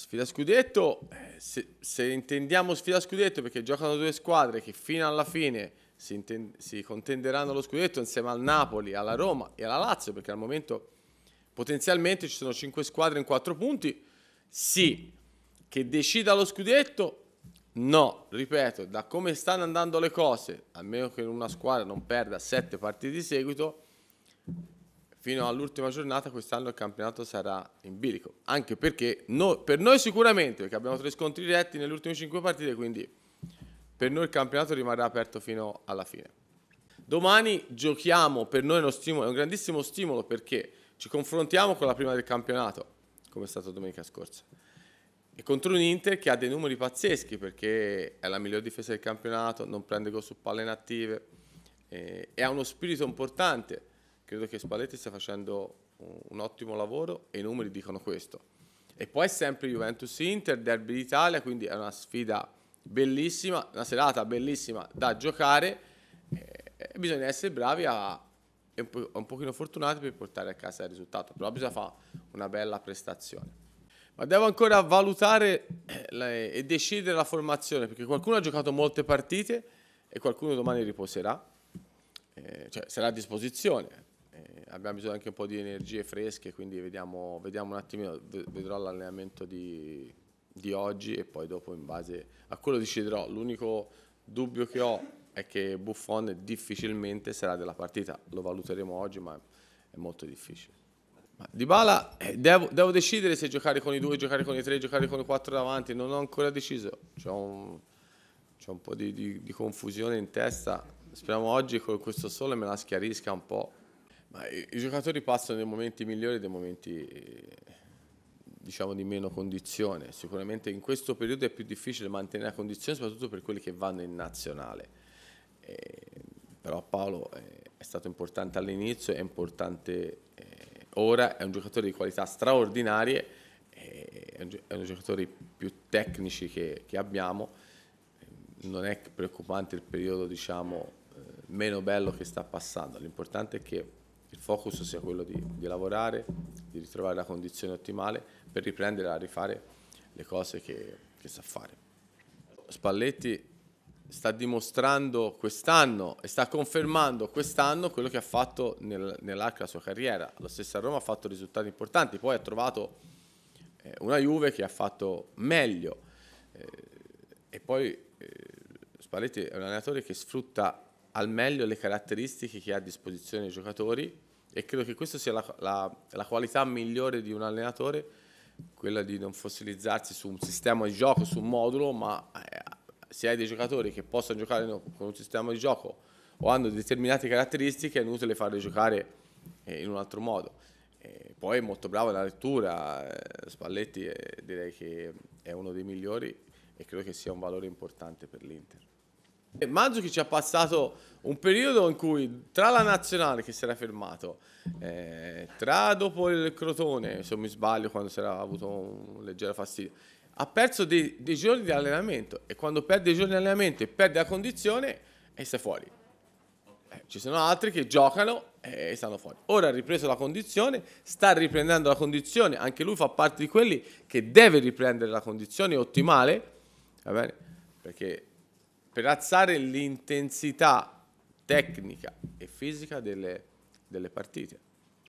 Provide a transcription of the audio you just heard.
sfida scudetto, eh, se, se, intendiamo sfida scudetto perché giocano due squadre che fino alla fine si, intend- si, contenderanno lo scudetto insieme al Napoli, alla Roma e alla Lazio perché al momento potenzialmente ci sono cinque squadre in quattro punti, sì, che decida lo scudetto, no, ripeto, da come stanno andando le cose, a meno che una squadra non perda sette partite di seguito, fino all'ultima giornata quest'anno il campionato sarà in bilico, anche perché no, per noi sicuramente, perché abbiamo tre scontri diretti nelle ultime cinque partite, quindi per noi il campionato rimarrà aperto fino alla fine. Domani giochiamo, per noi è, stimolo, è un grandissimo stimolo perché ci confrontiamo con la prima del campionato, come è stato domenica scorsa, e contro un Inter che ha dei numeri pazzeschi perché è la miglior difesa del campionato, non prende gol su palle inattive, eh, e ha uno spirito importante Credo che Spalletti stia facendo un ottimo lavoro e i numeri dicono questo. E poi sempre Juventus-Inter, Derby d'Italia, quindi è una sfida bellissima, una serata bellissima da giocare. Eh, bisogna essere bravi a, e un, po- un pochino fortunati per portare a casa il risultato, però bisogna fare una bella prestazione. Ma devo ancora valutare eh, le, e decidere la formazione, perché qualcuno ha giocato molte partite e qualcuno domani riposerà, eh, cioè sarà a disposizione eh, abbiamo bisogno anche un po' di energie fresche, quindi vediamo, vediamo un attimino, vedrò l'allenamento di, di, oggi e poi dopo in base a quello deciderò. L'unico dubbio che ho è che Buffon difficilmente sarà della partita, lo valuteremo oggi ma è molto difficile. di Bala eh, devo, devo, decidere se giocare con i due, giocare con i tre, giocare con i quattro davanti, non ho ancora deciso, c'è un, un, po' di, di, di confusione in testa, speriamo oggi con questo sole me la schiarisca un po'. Ma i, i, giocatori passano dei momenti migliori e dei momenti diciamo di meno condizione. Sicuramente in questo periodo è più difficile mantenere la condizione, soprattutto per quelli che vanno in nazionale. Eh, però Paolo eh, è stato importante all'inizio, è importante eh, ora, è un giocatore di qualità straordinarie, è un, è un giocatore più tecnici che, che abbiamo. Non è preoccupante il periodo diciamo, eh, meno bello che sta passando, l'importante è che il focus sia quello di, di lavorare, di ritrovare la condizione ottimale per riprendere a rifare le cose che, che sa fare. Spalletti sta dimostrando quest'anno e sta confermando quest'anno quello che ha fatto nel, nell'arco della sua carriera. Lo stesso a Roma ha fatto risultati importanti, poi ha trovato eh, una Juve che ha fatto meglio. Eh, e poi eh, Spalletti è un allenatore che sfrutta al meglio le caratteristiche che ha a disposizione i giocatori e credo che questa sia la, la, la, qualità migliore di un allenatore, quella di non fossilizzarsi su un sistema di gioco, su un modulo, ma eh, se hai dei giocatori che possono giocare con un sistema di gioco o hanno determinate caratteristiche è inutile farli giocare eh, in un altro modo. Eh, poi è molto bravo nella lettura, eh, Spalletti eh, direi che è uno dei migliori e credo che sia un valore importante per l'Inter. Manzucchi ci ha passato un periodo in cui tra la nazionale che si era fermato, eh, tra dopo il Crotone, se non mi sbaglio, quando si era avuto un leggero fastidio, ha perso dei, dei giorni di allenamento e quando perde i giorni di allenamento e perde la condizione e sta fuori. Eh, ci sono altri che giocano e stanno fuori. Ora ha ripreso la condizione, sta riprendendo la condizione, anche lui fa parte di quelli che deve riprendere la condizione ottimale, va bene? Perché per alzare l'intensità tecnica e fisica delle, delle partite.